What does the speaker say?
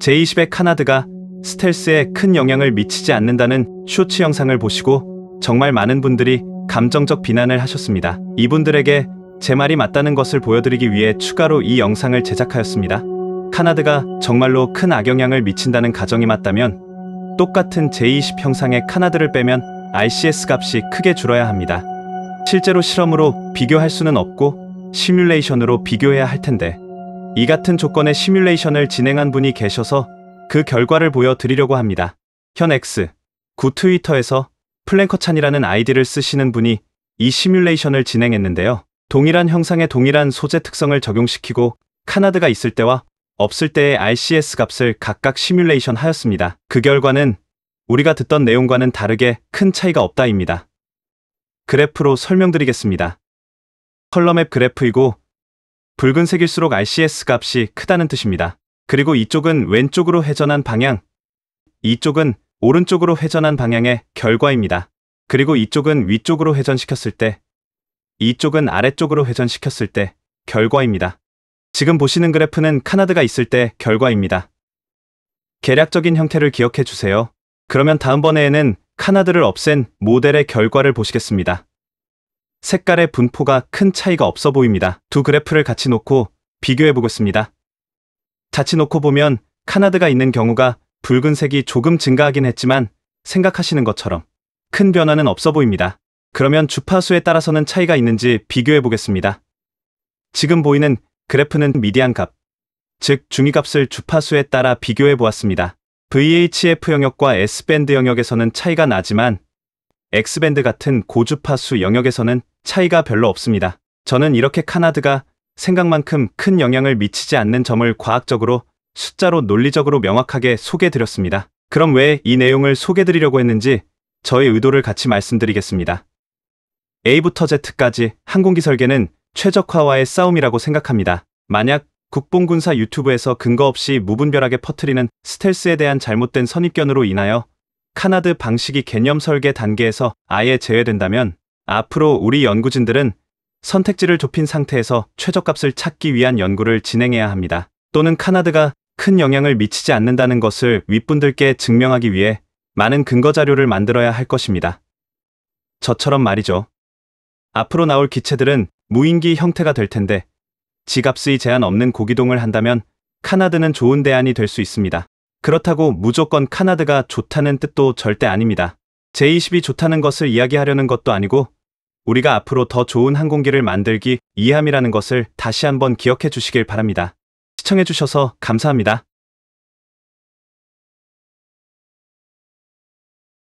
제20의 카나드가 스텔스에 큰 영향을 미치지 않는다는 쇼츠 영상을 보시고 정말 많은 분들이 감정적 비난을 하셨습니다. 이분들에게 제 말이 맞다는 것을 보여드리기 위해 추가로 이 영상을 제작하였습니다. 카나드가 정말로 큰 악영향을 미친다는 가정이 맞다면 똑같은 제20 형상의 카나드를 빼면 RCS 값이 크게 줄어야 합니다. 실제로 실험으로 비교할 수는 없고 시뮬레이션으로 비교해야 할 텐데 이 같은 조건의 시뮬레이션을 진행한 분이 계셔서 그 결과를 보여드리려고 합니다. 현 X, 구 트위터에서 플랭커찬이라는 아이디를 쓰시는 분이 이 시뮬레이션을 진행했는데요. 동일한 형상의 동일한 소재 특성을 적용시키고 카나드가 있을 때와 없을 때의 RCS 값을 각각 시뮬레이션 하였습니다. 그 결과는 우리가 듣던 내용과는 다르게 큰 차이가 없다입니다. 그래프로 설명드리겠습니다. 컬럼맵 그래프이고 붉은색일수록 RCS 값이 크다는 뜻입니다. 그리고 이쪽은 왼쪽으로 회전한 방향, 이쪽은 오른쪽으로 회전한 방향의 결과입니다. 그리고 이쪽은 위쪽으로 회전시켰을 때, 이쪽은 아래쪽으로 회전시켰을 때 결과입니다. 지금 보시는 그래프는 카나드가 있을 때 결과입니다. 계략적인 형태를 기억해 주세요. 그러면 다음번에는 카나드를 없앤 모델의 결과를 보시겠습니다. 색깔의 분포가 큰 차이가 없어 보입니다. 두 그래프를 같이 놓고 비교해 보겠습니다. 같이 놓고 보면 카나드가 있는 경우가 붉은색이 조금 증가하긴 했지만 생각하시는 것처럼 큰 변화는 없어 보입니다. 그러면 주파수에 따라서는 차이가 있는지 비교해 보겠습니다. 지금 보이는 그래프는 미디안 값, 즉 중위 값을 주파수에 따라 비교해 보았습니다. VHF 영역과 S밴드 영역에서는 차이가 나지만 엑스밴드 같은 고주파수 영역에서는 차이가 별로 없습니다. 저는 이렇게 카나드가 생각만큼 큰 영향을 미치지 않는 점을 과학적으로 숫자로 논리적으로 명확하게 소개드렸습니다. 해 그럼 왜 이 내용을 소개드리려고 했는지 저의 의도를 같이 말씀드리겠습니다. A부터 Z까지 항공기 설계는 최적화와의 싸움이라고 생각합니다. 만약 국뽕군사 유튜브에서 근거 없이 무분별하게 퍼트리는 스텔스에 대한 잘못된 선입견으로 인하여 카나드 방식이 개념 설계 단계에서 아예 제외된다면 앞으로 우리 연구진들은 선택지를 좁힌 상태에서 최적값을 찾기 위한 연구를 진행해야 합니다. 또는 카나드가 큰 영향을 미치지 않는다는 것을 윗분들께 증명하기 위해 많은 근거 자료를 만들어야 할 것입니다. 저처럼 말이죠. 앞으로 나올 기체들은 무인기 형태가 될 텐데 지값의 갑 제한 없는 고기동을 한다면 카나드는 좋은 대안이 될 수 있습니다. 그렇다고 무조건 카나드가 좋다는 뜻도 절대 아닙니다. 제20이 좋다는 것을 이야기하려는 것도 아니고 우리가 앞으로 더 좋은 항공기를 만들기 이함이라는 것을 다시 한번 기억해 주시길 바랍니다. 시청해 주셔서 감사합니다.